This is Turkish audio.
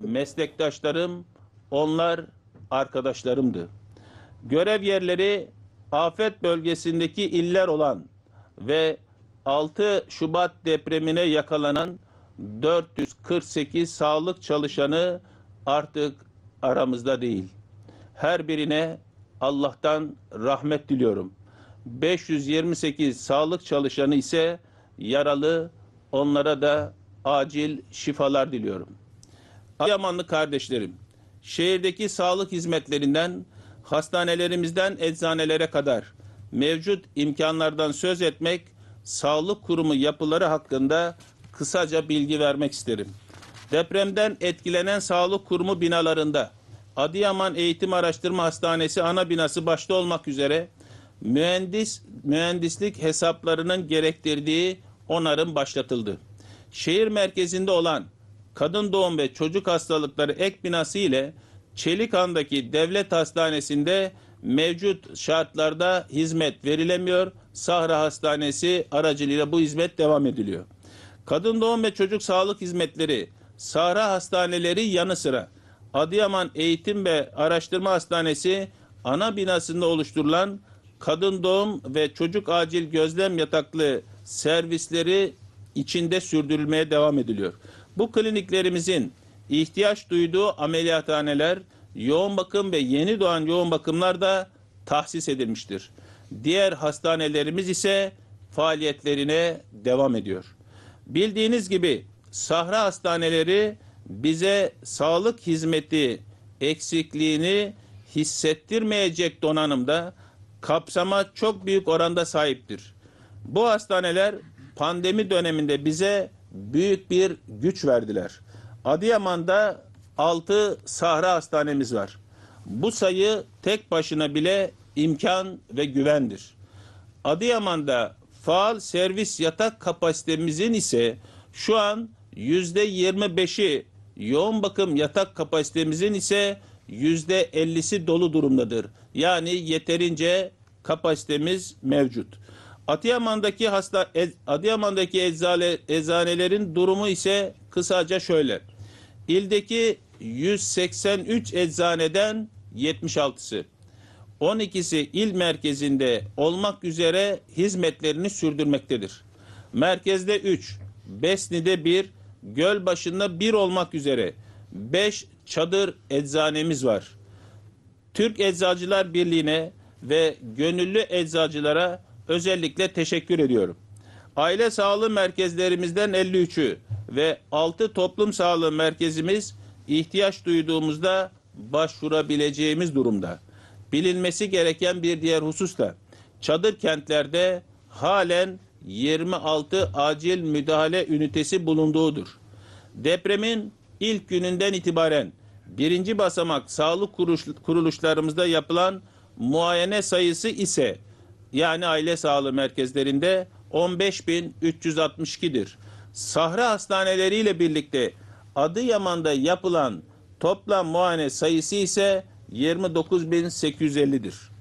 meslektaşlarım, onlar arkadaşlarımdı. Görev yerleri afet bölgesindeki iller olan ve 6 Şubat depremine yakalanan 448 sağlık çalışanı artık aramızda değil. Her birine Allah'tan rahmet diliyorum. 528 sağlık çalışanı ise yaralı onlara da acil şifalar diliyorum. Adıyamanlı kardeşlerim, şehirdeki sağlık hizmetlerinden, hastanelerimizden eczanelere kadar mevcut imkanlardan söz etmek, sağlık kurumu yapıları hakkında kısaca bilgi vermek isterim. Depremden etkilenen sağlık kurumu binalarında Adıyaman Eğitim Araştırma Hastanesi ana binası başta olmak üzere mühendis mühendislik hesaplarının gerektirdiği onarım başlatıldı. Şehir merkezinde olan kadın doğum ve çocuk hastalıkları ek binası ile Çelikan'daki devlet hastanesinde mevcut şartlarda hizmet verilemiyor. Sahra Hastanesi aracılığıyla bu hizmet devam ediliyor. Kadın doğum ve çocuk sağlık hizmetleri, Sahra Hastaneleri yanı sıra Adıyaman Eğitim ve Araştırma Hastanesi ana binasında oluşturulan kadın doğum ve çocuk acil gözlem yataklı servisleri içinde sürdürülmeye devam ediliyor. Bu kliniklerimizin ihtiyaç duyduğu ameliyathaneler, yoğun bakım ve yeni doğan yoğun bakımlar da tahsis edilmiştir. Diğer hastanelerimiz ise faaliyetlerine devam ediyor. Bildiğiniz gibi sahra hastaneleri bize sağlık hizmeti eksikliğini hissettirmeyecek donanımda kapsama çok büyük oranda sahiptir. Bu hastaneler pandemi döneminde bize büyük bir güç verdiler. Adıyaman'da 6 sahra hastanemiz var. Bu sayı tek başına bile imkan ve güvendir. Adıyaman'da faal servis yatak kapasitemizin ise şu an yüzde %25'i yoğun bakım yatak kapasitemizin ise yüzde %50'si dolu durumdadır. Yani yeterince kapasitemiz mevcut. Adıyaman'daki hasta Adıyaman'daki eczale, eczanelerin durumu ise kısaca şöyle. İldeki 183 eczaneden 76'sı 12'si il merkezinde olmak üzere hizmetlerini sürdürmektedir. Merkezde 3, Besni'de 1, Gölbaşı'nda 1 olmak üzere 5 çadır eczanemiz var. Türk Eczacılar Birliği'ne ve gönüllü eczacılara özellikle teşekkür ediyorum. Aile sağlığı merkezlerimizden 53'ü ve 6 toplum sağlığı merkezimiz ihtiyaç duyduğumuzda başvurabileceğimiz durumda. Bilinmesi gereken bir diğer husus da çadır kentlerde halen 26 acil müdahale ünitesi bulunduğudur. Depremin ilk gününden itibaren birinci basamak sağlık kuruluşlarımızda yapılan muayene sayısı ise yani aile sağlığı merkezlerinde 15.362'dir. Sahra hastaneleriyle birlikte Adıyaman'da yapılan toplam muayene sayısı ise 29.850'dir.